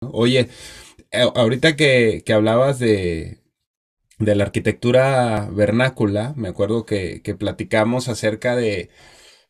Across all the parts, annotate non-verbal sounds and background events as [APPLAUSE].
Oye, eh, ahorita que, hablabas de, la arquitectura vernácula, me acuerdo que, que, platicamos acerca de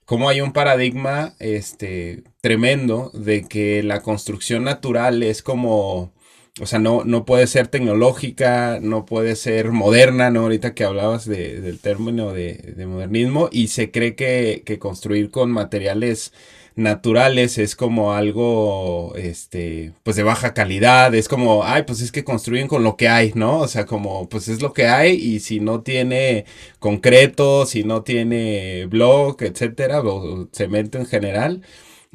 cómo hay un paradigma este, tremendo de que la construcción natural es como o sea, no, no puede ser tecnológica, no puede ser moderna, ¿no? Ahorita que hablabas de, del término de, de, modernismo, y se cree que, que, construir con materiales naturales es como algo, este, pues de baja calidad, es como, ay, pues es que construyen con lo que hay, ¿no? O sea, como, pues es lo que hay, y si no tiene concreto, si no tiene block, etcétera, o cemento en general,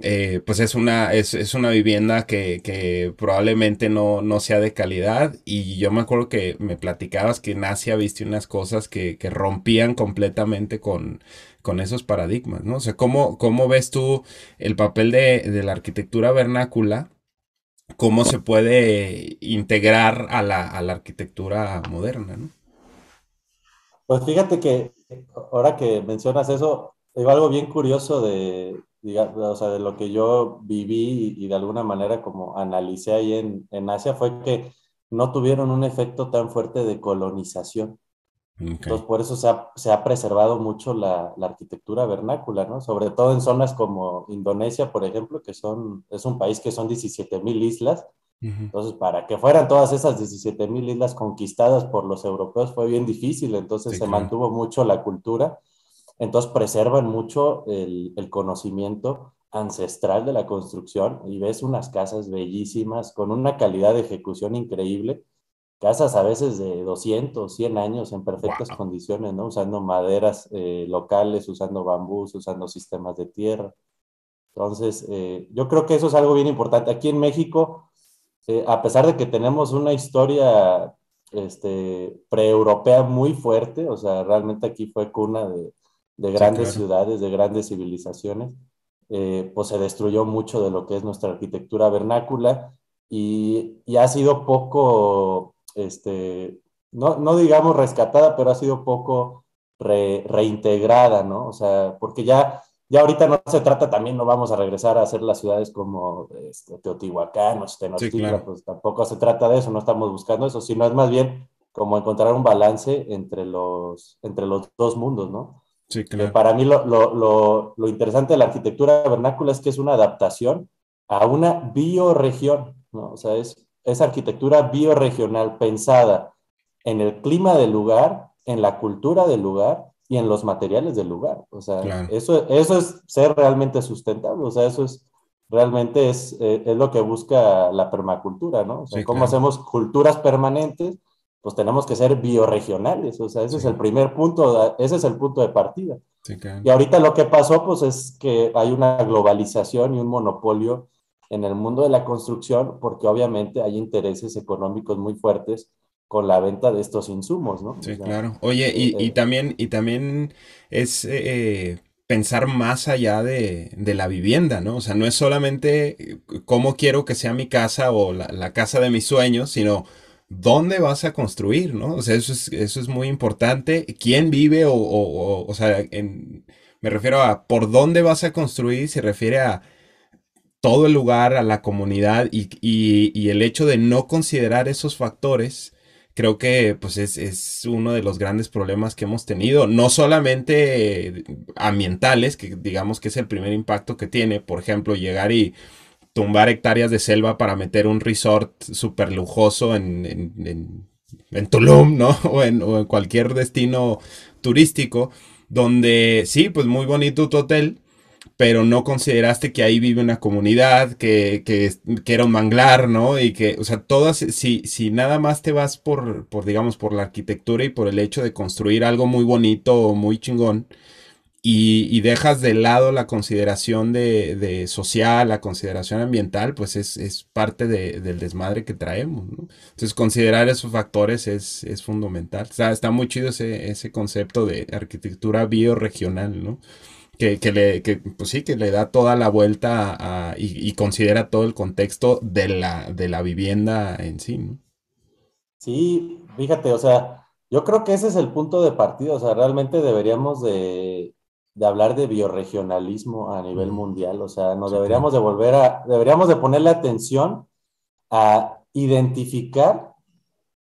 eh, pues es una, es, una vivienda que, probablemente no, sea de calidad. Y yo me acuerdo que me platicabas que en Asia viste unas cosas que, rompían completamente con, con, esos paradigmas, ¿no? O sea, ¿cómo, cómo ves tú el papel de, la arquitectura vernácula? ¿Cómo se puede integrar a la, arquitectura moderna, Pues fíjate que ahora que mencionas eso, hay algo bien curioso de, o sea, de lo que yo viví y, de alguna manera como analicé ahí en, Asia fue que no tuvieron un efecto tan fuerte de colonización. Entonces, por eso se ha, preservado mucho la, arquitectura vernácula, ¿no? Sobre todo en zonas como Indonesia, por ejemplo, que son, es un país que son 17.000 mil islas. Entonces, para que fueran todas esas 17.000 mil islas conquistadas por los europeos fue bien difícil, entonces se mantuvo mucho la cultura entonces preservan mucho el, conocimiento ancestral de la construcción y ves unas casas bellísimas con una calidad de ejecución increíble, casas a veces de 200, 100 años en perfectas condiciones, ¿no? Usando maderas eh, locales, usando bambús, usando sistemas de tierra. Entonces, eh, yo creo que eso es algo bien importante. Aquí en México, eh, a pesar de que tenemos una historia este, europea muy fuerte, o sea, realmente aquí fue cuna de, de grandes ciudades, de grandes civilizaciones, eh, pues se destruyó mucho de lo que es nuestra arquitectura vernácula y, ha sido poco, este, no, digamos rescatada, pero ha sido poco reintegrada, ¿no? O sea, porque ya, ya ahorita no se trata también, no vamos a regresar a hacer las ciudades como este, Teotihuacán o Tenochtitlan, pues tampoco se trata de eso, no estamos buscando eso, sino es más bien como encontrar un balance entre los, entre los dos mundos, ¿no? Eh, para mí lo, lo, lo, interesante de la arquitectura vernácula es que es una adaptación a una bioregión, ¿no? O sea, es, es arquitectura bioregional pensada en el clima del lugar, en la cultura del lugar y en los materiales del lugar. O sea, eso, eso es ser realmente sustentable, o sea, eso es realmente es, eh, es lo que busca la permacultura, ¿no? O sea, cómo hacemos culturas permanentes pues tenemos que ser bioregionales, o sea, ese es el primer punto, ese es el punto de partida. Y ahorita lo que pasó, pues es que hay una globalización y un monopolio en el mundo de la construcción, porque obviamente hay intereses económicos muy fuertes con la venta de estos insumos, ¿no? Sí, claro. Oye, y, eh, eh, también, y también es... Eh, pensar más allá de, la vivienda, ¿no? O sea, no es solamente cómo quiero que sea mi casa o la, la casa de mis sueños, sino dónde vas a construir, ¿no? O sea, eso es, muy importante. ¿Quién vive o, o, sea, me refiero a por dónde vas a construir, se refiere a todo el lugar, a la comunidad y, el hecho de no considerar esos factores. Creo que pues es, es, uno de los grandes problemas que hemos tenido, no solamente ambientales, que digamos que es el primer impacto que tiene, por ejemplo, llegar y tumbar hectáreas de selva para meter un resort súper lujoso en, en, Tulum, ¿no? [LAUGHS] O en, cualquier destino turístico, donde sí, pues muy bonito tu hotel, pero no consideraste que ahí vive una comunidad, que, que, era un manglar, ¿no? Y que, o sea, todas, si, si nada más te vas por, por, digamos, por la arquitectura y por el hecho de construir algo muy bonito o muy chingón, y, dejas de lado la consideración de, social, la consideración ambiental, pues es, parte del desmadre que traemos. ¿no? Entonces, considerar esos factores es, fundamental. O sea, está muy chido ese, ese concepto de arquitectura bioregional, ¿no? Que, le, pues sí, que le da toda la vuelta a, y, considera todo el contexto de la, de la vivienda en sí. Sí, fíjate, o sea, yo creo que ese es el punto de partida, o sea, realmente deberíamos de, de hablar de bioregionalismo a nivel mundial. O sea, nos deberíamos de volver a, deberíamos de ponerle atención a identificar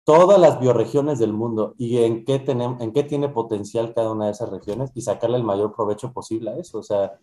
todas las bioregiones del mundo y en qué, tenemos, en qué tiene potencial cada una de esas regiones y sacarle el mayor provecho posible a eso. O sea,